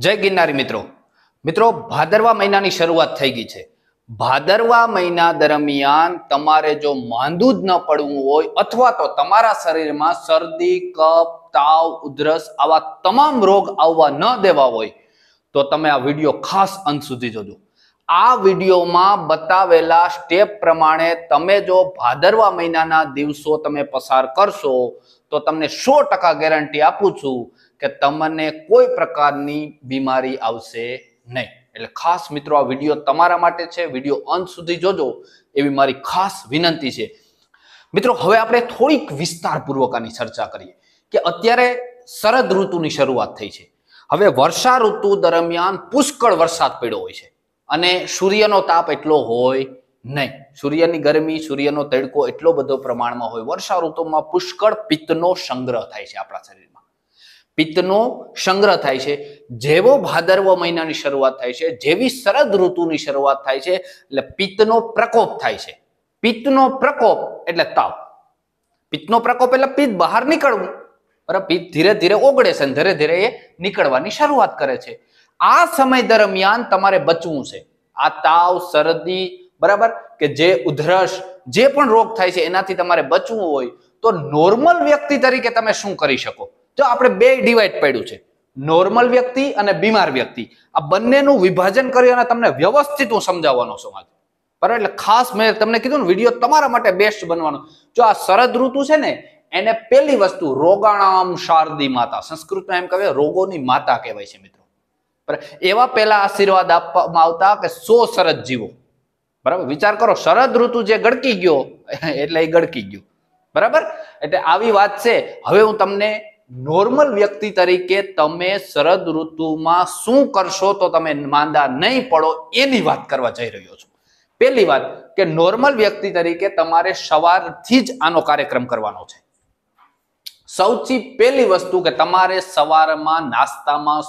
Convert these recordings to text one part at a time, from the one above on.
જય ગિરનારી મિત્રો મિત્રો ભાદરવા મહિનાની શરૂઆત થઈ ગઈ છે ભાદરવા મહિના દરમિયાન તમારે જો માંદું જ ન પડવું હોય અથવા તો તમારા શરીરમાં શરદી કફ તાવ ઉધરસ આવા તમામ રોગ આવવા ન દેવા હોય તો તમે આ વિડીયો ખાસ અંત સુધી જોજો આ વિડીયોમાં બતાવેલા સ્ટેપ પ્રમાણે તમે જો ભાદરવા મહિનાના દિવસો તમે પસાર કરશો તો તમને સો ટકા ગેરંટી આપું છું કે તમને કોઈ પ્રકારની બીમારી આવશે નહીં એટલે ખાસ મિત્રો આ વિડીયો તમારા માટે છે વિડીયો અંત સુધી જોજો એવી મારી ખાસ વિનંતી છે મિત્રો હવે આપણે થોડીક વિસ્તારપૂર્વક આની ચર્ચા કરીએ કે અત્યારે શરદ ઋતુની શરૂઆત થઈ છે હવે વર્ષા ઋતુ દરમિયાન પુષ્કળ વરસાદ પડ્યો હોય છે અને સૂર્યનો તાપ એટલો હોય નહીં સૂર્યની ગરમી સૂર્યનો તડકો એટલો બધો પ્રમાણમાં હોય વર્ષા ઋતુમાં પુષ્કળ પિત્તનો સંગ્રહ થાય છે આપણા શરીરમાં પિત્તનો સંગ્રહ થાય છે જેવો ભાદરવ મહિનાની શરૂઆત થાય છે જેવી શરદ ઋતુની શરૂઆત થાય છે એટલે પિત્તનો પ્રકોપ થાય છે પિત્તનો પ્રકોપ એટલે તાવ પિત્તનો પ્રકોપ એટલે પિત્ત બહાર નીકળવું બરાબર પિત્ત ધીરે ધીરે ઓગળે છે ધીરે ધીરે એ નીકળવાની શરૂઆત કરે છે આ સમય દરમિયાન તમારે બચવું છે આ તાવ શરદી બરાબર કે જે ઉધરસ જે પણ રોગ થાય છે એનાથી તમારે બચવું હોય તો નોર્મલ વ્યક્તિ તરીકે તમે શું કરી શકો જો આપણે બે ડિવાઈડ પડ્યું છે નોર્મલ વ્યક્તિ અને બીમાર વ્યક્તિ આ બંનેનું વિભાજન કરી અને તમને વ્યવસ્થિત હું સમજાવવાનો સમાજ બરાબર એટલે ખાસ મેં તમને કીધું ને વિડીયો તમારા માટે બેસ્ટ બનવાનો જો આ શરદ ઋતુ છે ને એને પહેલી વસ્તુ રોગાણામ શારદી માતા સંસ્કૃતમાં એમ કહેવાય રોગોની માતા કહેવાય છે મિત્રો બરાબર એવા પહેલા આશીર્વાદ આપવામાં આવતા કે સો શરદ જીવો બરાબર વિચાર કરો શરદ ઋતુ જે ગડકી ગયો એટલે એ ગડકી ગયો બરાબર એટલે આવી વાત છે હવે હું તમને નોર્મલ વ્યક્તિ તરીકે તમે શરદ ઋતુમાં શું કરશો તો તમે માંદા નહીં પડો એની વાત કરવા જઈ રહ્યો છું પહેલી વાત કે નોર્મલ વ્યક્તિ તરીકે તમારે સવારથી જ આનો કાર્યક્રમ કરવાનો છે સૌથી પહેલી વસ્તુ કે તમારે સવારમાં નાસ્તામાં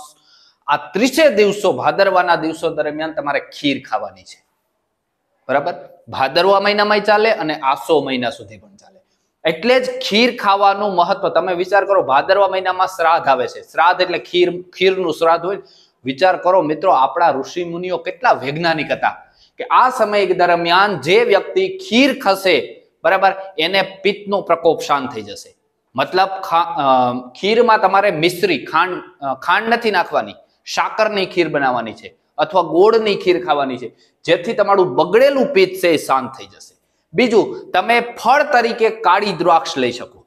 આ ત્રીસે દિવસો ભાદરવાના દિવસો દરમિયાન તમારે ખીર ખાવાની છે બરાબર ભાદરવા મહિનામાં ચાલે અને આસો મહિના સુધી પણ ચાલે એટલે જ ખીર ખાવાનું મહત્વ તમે વિચાર કરો ભાદરવા મહિનામાં શ્રાદ્ધ આવે છે શ્રાદ્ધ એટલે ખીર ખીરનું શ્રાદ્ધ હોય વિચાર કરો મિત્રો આપણા ઋષિ મુનિઓ કેટલા વૈજ્ઞાનિક હતા કે આ સમય દરમિયાન જે વ્યક્તિ ખીર ખસે બરાબર એને પિત્તનો પ્રકોપ શાંત થઈ જશે મતલબ ખીરમાં તમારે મિશ્રી ખાંડ ખાંડ નથી નાખવાની સાકરની ખીર બનાવવાની છે અથવા ગોળની ખીર ખાવાની છે જેથી તમારું બગડેલું પિત્ત છે એ શાંત થઈ જશે બીજું તમે ફળ તરીકે કાળી દ્રાક્ષ લઈ શકો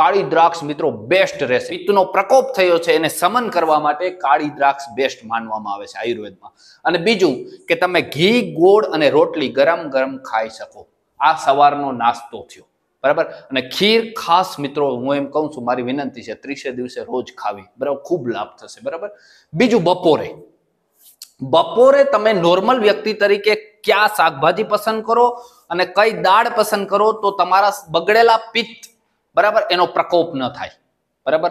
કાળી દ્રાક્ષ મિત્રો બેસ્ટ રહેશે પિત્તનો પ્રકોપ થયો છે એને સમન કરવા માટે કાળી દ્રાક્ષ બેસ્ટ માનવામાં આવે છે આયુર્વેદમાં અને બીજું કે તમે ઘી ગોળ અને રોટલી ગરમ ગરમ ખાઈ શકો આ સવારનો નાસ્તો થયો બરાબર અને ખીર ખાસ મિત્રો હું એમ કહું છું મારી વિનંતી છે ત્રીસે દિવસે રોજ ખાવી બરાબર ખૂબ લાભ થશે બરાબર બીજું બપોરે બપોરે તમે નોર્મલ વ્યક્તિ તરીકે ક્યાં શાકભાજી પસંદ કરો અને કઈ દાળ પસંદ કરો તો તમારા બગડેલા પિત્ત બરાબર એનો પ્રકોપ ન થાય બરાબર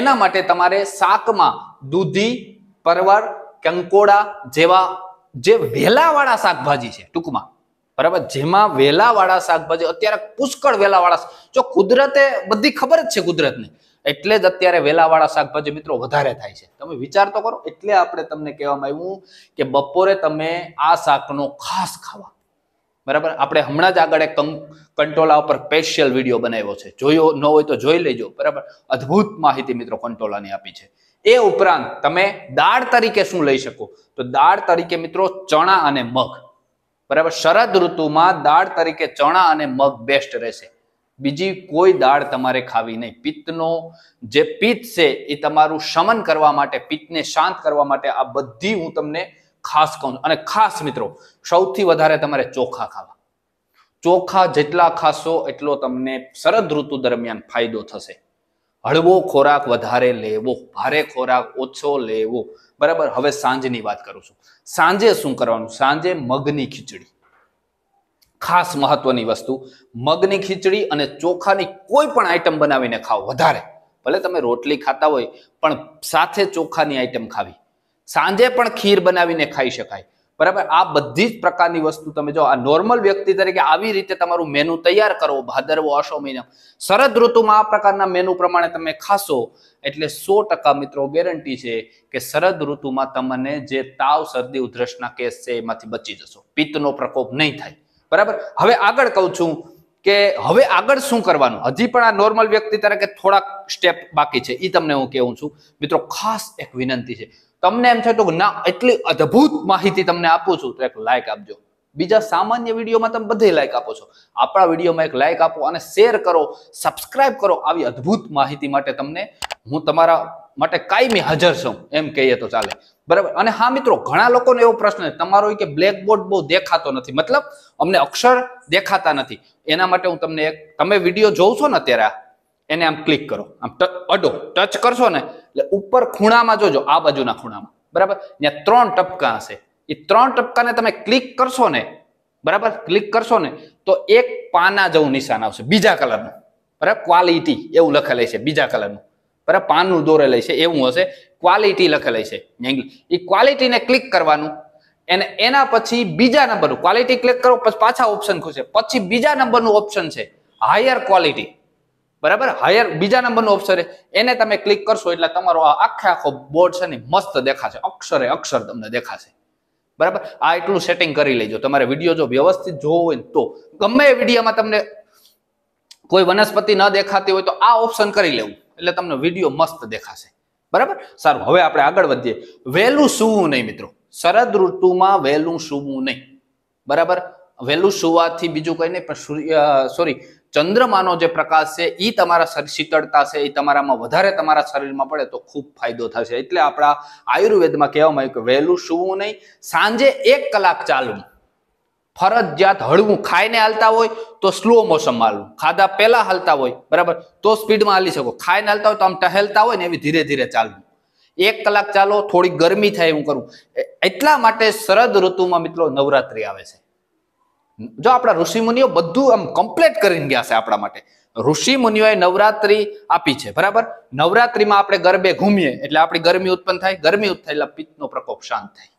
એના માટે તમારે શાકમાં દૂધી પરવર કંકોડા જેવા જે વેલાવાળા શાકભાજી છે ટૂંકમાં બરાબર જેમાં વેલાવાળા શાકભાજી અત્યારે પુષ્કળ વેલાવાળા જો કુદરતે બધી ખબર જ છે કુદરતને એટલે જ અત્યારે વેલાવાળા શાકભાજી મિત્રો વધારે થાય છે તમે વિચાર તો કરો એટલે આપણે તમને કહેવામાં આવ્યું કે બપોરે તમે આ શાકનો ખાસ ખાવા બરાબર આપણે હમણાં જ આગળ એક કંટોલા ઉપર સ્પેશિયલ વિડીયો બનાવ્યો છે જોયો ન હોય તો જોઈ લેજો બરાબર અદ્ભુત માહિતી મિત્રો કંટોલાની આપી છે એ ઉપરાંત તમે દાળ તરીકે શું લઈ શકો તો દાળ તરીકે મિત્રો ચણા અને મગ બરાબર શરદ ઋતુમાં દાળ તરીકે ચણા અને મગ બેસ્ટ રહેશે બીજી કોઈ દાળ તમારે ખાવી નહીં પિત્તનો જે પિત્ત છે એ તમારું શમન કરવા માટે પિત્તને શાંત કરવા માટે આ બધી હું તમને ખાસ કહું અને ખાસ મિત્રો સૌથી વધારે તમારે ચોખા ખાવા ચોખા જેટલા ખાશો એટલો તમને શરદ ઋતુ દરમિયાન ફાયદો થશે હળવો ખોરાક વધારે લેવો ભારે ખોરાક ઓછો લેવો બરાબર હવે સાંજની વાત કરું છું સાંજે શું કરવાનું સાંજે મગની ખીચડી ખાસ મહત્વની વસ્તુ મગની ખીચડી અને ચોખાની કોઈ પણ આઈટમ બનાવીને ખાઓ વધારે ભલે તમે રોટલી ખાતા હોય પણ સાથે ચોખાની આઈટમ ખાવી સાંજે પણ ખીર બનાવીને ખાઈ શકાય બરાબર આ બધી જ પ્રકારની વસ્તુ તમે જો આ નોર્મલ વ્યક્તિ તરીકે આવી રીતે તમારું મેનુ તૈયાર કરો ભાદરવો આશો મહિના શરદ ઋતુમાં આ પ્રકારના મેનુ પ્રમાણે તમે ખાશો એટલે સો ટકા મિત્રો ગેરંટી છે કે શરદ ઋતુમાં તમને જે તાવ શરદી ઉધરસના કેસ છે એમાંથી બચી જશો પિત્તનો પ્રકોપ નહીં થાય બરાબર હવે આગળ કહું છું કે હવે આગળ શું કરવાનું હજી પણ આ નોર્મલ વ્યક્તિ તરીકે થોડાક સ્ટેપ બાકી છે એ તમને હું કેવું છું મિત્રો ખાસ એક વિનંતી છે તમને એમ થતું તો ના એટલી અદ્ભુત માહિતી તમને આપું છું તો એક લાઇક આપજો બીજા સામાન્ય વિડીયોમાં તમે બધે લાઇક આપો છો આપણા વિડીયોમાં એક લાઇક આપો અને શેર કરો સબસ્ક્રાઇબ કરો આવી અદ્ભુત માહિતી માટે તમને હું તમારા માટે કાયમી હાજર છું એમ કહીએ તો ચાલે બરાબર અને હા મિત્રો ઘણા લોકોને એવો પ્રશ્ન તમારો કે બ્લેકબોર્ડ બહુ દેખાતો નથી મતલબ અમને અક્ષર દેખાતા નથી એના માટે હું તમને એક તમે વિડીયો જોઉં ને અત્યારે એને આમ ક્લિક કરો આમ અડો ટચ કરશો ને એટલે ઉપર ખૂણામાં જોજો આ બાજુના ખૂણામાં બરાબર ત્યાં ત્રણ ટપકા હશે એ ત્રણ ટપકાને તમે ક્લિક કરશો ને બરાબર ક્લિક કરશો ને તો એક પાના જેવું નિશાન આવશે બીજા કલરનું બરાબર ક્વોલિટી એવું લખેલું છે બીજા કલરનું બરાબર પાનનું દોરેલી છે એવું હશે ક્વોલિટી લખેલી છે એ ક્વોલિટીને ક્લિક કરવાનું એને એના પછી બીજા નંબરનું ક્વોલિટી ક્લિક કરો પછી પાછા ઓપ્શન ખુશે પછી બીજા નંબરનું ઓપ્શન છે હાયર ક્વોલિટી બરાબર હાયર બીજા નંબરનું ઓપ્શન એને તમે ક્લિક કરશો એટલે તમારો આ આખે આખો બોર્ડ છે ને મસ્ત દેખાશે અક્ષરે અક્ષર તમને દેખાશે બરાબર આ એટલું સેટિંગ કરી લેજો તમારે વિડીયો જો વ્યવસ્થિત જોવો હોય તો ગમે એ વિડીયોમાં તમને કોઈ વનસ્પતિ ન દેખાતી હોય તો આ ઓપ્શન કરી લેવું એટલે તમને વિડીયો મસ્ત દેખાશે બરાબર સારું હવે આપણે આગળ વધીએ વહેલું સૂવું નહીં મિત્રો શરદ ઋતુમાં વહેલું સૂવું નહીં બરાબર વહેલું સૂવાથી બીજું કંઈ નહીં પણ સોરી ચંદ્રમાનો જે પ્રકાશ છે એ તમારા શરીર શીતળતા છે એ તમારામાં વધારે તમારા શરીરમાં પડે તો ખૂબ ફાયદો થશે એટલે આપણા આયુર્વેદમાં કહેવામાં આવ્યું કે વહેલું સૂવું નહીં સાંજે એક કલાક ચાલવું ફરજિયાત હળવું ખાઈને હાલતા હોય તો સ્લો મોશનમાં હાલવું ખાધા પહેલા હાલતા હોય બરાબર તો સ્પીડમાં હાલી શકો ખાઈને હાલતા હોય તો આમ ટહેલતા હોય ને એવી ધીરે ધીરે ચાલવું એક કલાક ચાલો થોડીક ગરમી થાય એવું કરવું એટલા માટે શરદ ઋતુમાં મિત્રો નવરાત્રી આવે છે જો આપણા ઋષિમુનિઓ બધું આમ કમ્પ્લીટ કરીને ગયા છે આપણા માટે ઋષિ મુનિઓએ નવરાત્રી આપી છે બરાબર નવરાત્રીમાં આપણે ગરબે ઘૂમીએ એટલે આપણી ગરમી ઉત્પન્ન થાય ગરમી ઉત્પન્ન એટલે પિત્તનો પ્રકોપ શાંત થાય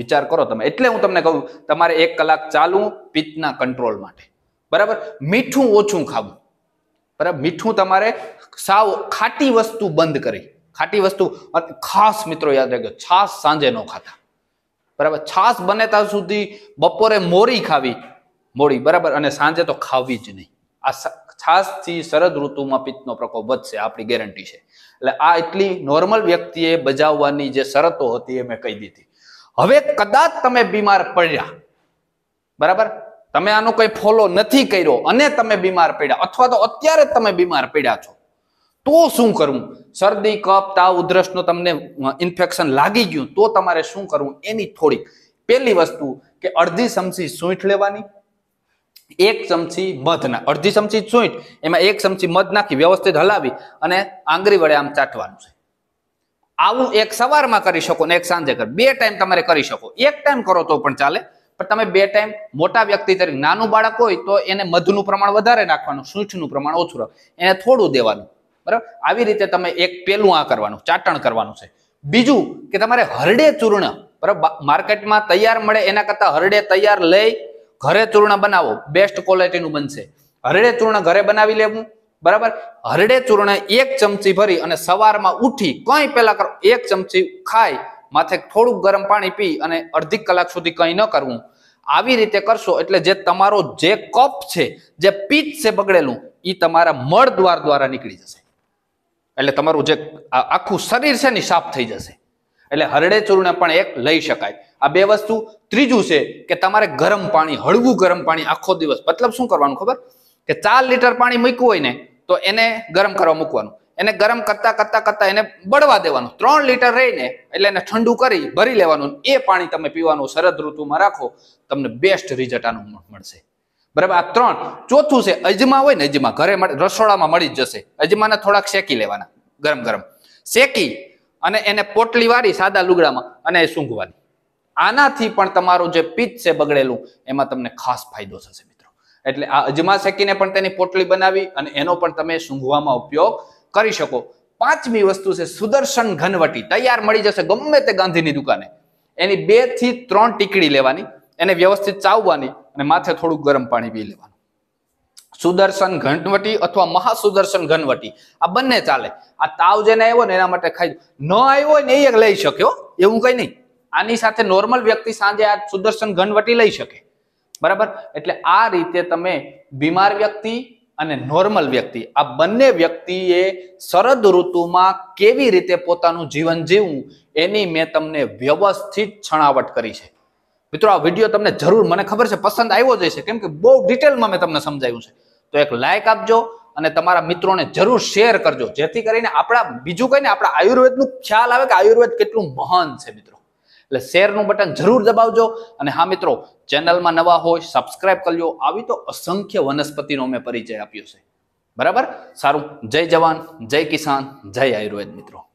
વિચાર કરો તમે એટલે હું તમને કહું તમારે એક કલાક ચાલવું પિત્તના કંટ્રોલ માટે બરાબર મીઠું ઓછું ખાવું બરાબર મીઠું તમારે સાવ ખાટી વસ્તુ બંધ કરી ખાટી વસ્તુ ખાસ મિત્રો યાદ રાખજો છાશ સાંજે ન ખાતા બરાબર છાશ બને ત્યાં સુધી બપોરે મોરી ખાવી મોડી બરાબર અને સાંજે તો ખાવી જ નહીં આ છાશથી શરદ ઋતુમાં પિત્તનો પ્રકોપ વધશે આપણી ગેરંટી છે એટલે આ એટલી નોર્મલ વ્યક્તિએ બજાવવાની જે શરતો હતી એ મેં કહી દીધી હવે કદાચ તમે બીમાર પડ્યા બરાબર તમે આનો કોઈ ફોલો નથી કર્યો અને તમે બીમાર પડ્યા અથવા તો અત્યારે તમે બીમાર પડ્યા છો તો શું કરવું શરદી કફ તાવ ઉધરસનું તમને ઇન્ફેક્શન લાગી ગયું તો તમારે શું કરવું એની થોડીક પહેલી વસ્તુ કે અડધી ચમચી સૂંઠ લેવાની એક ચમચી મધ ના અડધી ચમચી સૂંઠ એમાં એક ચમચી મધ નાખી વ્યવસ્થિત હલાવી અને આંગળી વડે આમ ચાટવાનું છે આવું એક સવારમાં કરી શકો ને એક સાંજે કરો બે ટાઈમ તમારે કરી શકો એક ટાઈમ કરો તો પણ ચાલે પણ તમે બે ટાઈમ મોટા વ્યક્તિ તરીકે નાનું બાળક હોય તો એને મધનું પ્રમાણ વધારે નાખવાનું સૂંઠનું પ્રમાણ ઓછું રાખો એને થોડું દેવાનું બરાબર આવી રીતે તમે એક પેલું આ કરવાનું ચાટણ કરવાનું છે બીજું કે તમારે હરડે ચૂર્ણ બરાબર માર્કેટમાં તૈયાર મળે એના કરતાં હરડે તૈયાર લઈ ઘરે ચૂર્ણ બનાવો બેસ્ટ ક્વોલિટીનું બનશે હરડે ચૂર્ણ ઘરે બનાવી લેવું બરાબર હરડે ચૂર્ણ એક ચમચી ભરી અને સવારમાં ઉઠી કંઈ પેલા કરો એક ચમચી ખાય માથે થોડુંક ગરમ પાણી પી અને અડધી કલાક સુધી કંઈ ન કરવું આવી રીતે કરશો એટલે જે તમારો જે કફ છે જે પિત્ત છે બગડેલું એ તમારા મળ દ્વાર દ્વારા નીકળી જશે એટલે તમારું જે આખું શરીર છે ને સાફ થઈ જશે એટલે હરડે ચૂર્ણ પણ એક લઈ શકાય આ બે વસ્તુ ત્રીજું છે કે તમારે ગરમ પાણી હળવું ગરમ પાણી આખો દિવસ મતલબ શું કરવાનું ખબર કે ચાર લીટર પાણી મૂક્યું હોય ને તો એને ગરમ કરવા મૂકવાનું એને ગરમ કરતા કરતા કરતા એને બળવા દેવાનું ત્રણ લીટર રહીને એટલે એને ઠંડુ કરી ભરી લેવાનું એ પાણી તમે પીવાનું શરદ ઋતુમાં રાખો તમને બેસ્ટ રિઝલ્ટ આનું મળશે બરાબર આ ત્રણ ચોથું છે અજમા હોય ને અજમા ઘરે રસોડામાં મળી જ જશે અજમાને થોડાક શેકી લેવાના ગરમ ગરમ શેકી અને એને પોટલી વાળી સાદા લુગડામાં અને એ સૂંઘવાની આનાથી પણ તમારું જે પિત્ત છે બગડેલું એમાં તમને ખાસ ફાયદો થશે એટલે આ અજમા શેકીને પણ તેની પોટલી બનાવી અને એનો પણ તમે સૂંઘવામાં ઉપયોગ કરી શકો પાંચમી વસ્તુ છે સુદર્શન ઘનવટી તૈયાર મળી જશે ગમે તે ગાંધીની દુકાને એની બે થી ત્રણ ટીકડી લેવાની એને વ્યવસ્થિત ચાવવાની અને માથે થોડું ગરમ પાણી પી લેવાનું સુદર્શન ઘનવટી અથવા મહાસુદર્શન ઘનવટી આ બંને ચાલે આ તાવ જેને આવ્યો ને એના માટે ખાઈ ન આવ્યો ને એ લઈ શક્યો એવું કઈ નહીં આની સાથે નોર્મલ વ્યક્તિ સાંજે આ સુદર્શન ઘનવટી લઈ શકે બરાબર એટલે આ રીતે તમે બીમાર વ્યક્તિ અને નોર્મલ વ્યક્તિ આ બંને વ્યક્તિએ શરદ ઋતુમાં કેવી રીતે પોતાનું જીવન જીવવું એની મેં તમને વ્યવસ્થિત છણાવટ કરી છે મિત્રો આ વિડીયો તમને જરૂર મને ખબર છે પસંદ આવ્યો જ છે કેમ કે બહુ ડિટેલમાં મેં તમને સમજાવ્યું છે તો એક લાઇક આપજો અને તમારા મિત્રોને જરૂર શેર કરજો જેથી કરીને આપણા બીજું કહીને આપણા આયુર્વેદનું ખ્યાલ આવે કે આયુર્વેદ કેટલું મહાન છે મિત્રો એટલે શેરનું બટન જરૂર દબાવજો અને હા મિત્રો ચેનલમાં નવા હોય સબસ્ક્રાઇબ કરજો આવી તો અસંખ્ય વનસ્પતિનો મેં પરિચય આપ્યો છે બરાબર સારું જય જવાન જય કિસાન જય આયુર્વેદ મિત્રો